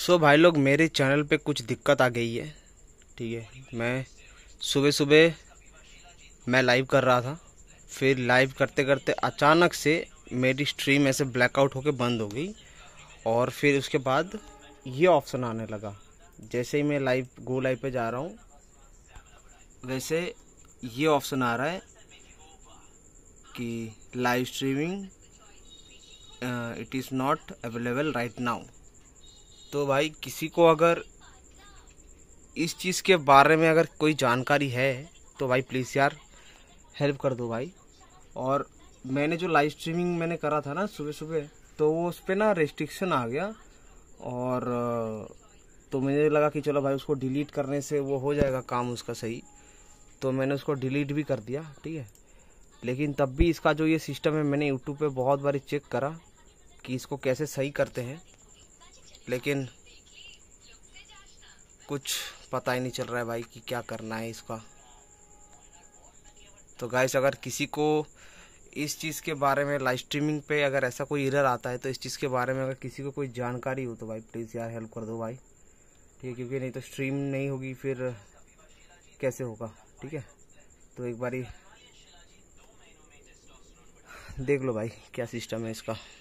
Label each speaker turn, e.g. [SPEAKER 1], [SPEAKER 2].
[SPEAKER 1] सो so भाई लोग मेरे चैनल पे कुछ दिक्कत आ गई है ठीक है मैं सुबह सुबह मैं लाइव कर रहा था फिर लाइव करते करते अचानक से मेरी स्ट्रीम ऐसे ब्लैकआउट होकर बंद हो गई और फिर उसके बाद ये ऑप्शन आने लगा जैसे ही मैं लाइव गो लाइव पे जा रहा हूँ वैसे ये ऑप्शन आ रहा है कि live streaming it is not available right now तो भाई किसी को अगर इस चीज़ के बारे में अगर कोई जानकारी है तो भाई प्लीज़ यार हेल्प कर दो भाई और मैंने जो लाइव स्ट्रीमिंग मैंने करा था ना सुबह सुबह तो वो उस पर ना रेस्ट्रिक्शन आ गया और तो मुझे लगा कि चलो भाई उसको डिलीट करने से वो हो जाएगा काम उसका सही तो मैंने उसको डिलीट भी कर दिया ठीक है लेकिन तब भी इसका जो ये सिस्टम है मैंने यूट्यूब पे बहुत बार चेक करा कि इसको कैसे सही करते हैं लेकिन कुछ पता ही नहीं चल रहा है भाई कि क्या करना है इसका तो गाइस अगर किसी को इस चीज़ के बारे में लाइव स्ट्रीमिंग पे अगर ऐसा कोई इरर आता है तो इस चीज़ के बारे में अगर किसी को कोई जानकारी हो तो भाई प्लीज़ यार हेल्प कर दो भाई ठीक है क्योंकि नहीं तो स्ट्रीम नहीं होगी फिर कैसे होगा ठीक है तो एक बारी देख लो भाई क्या सिस्टम है इसका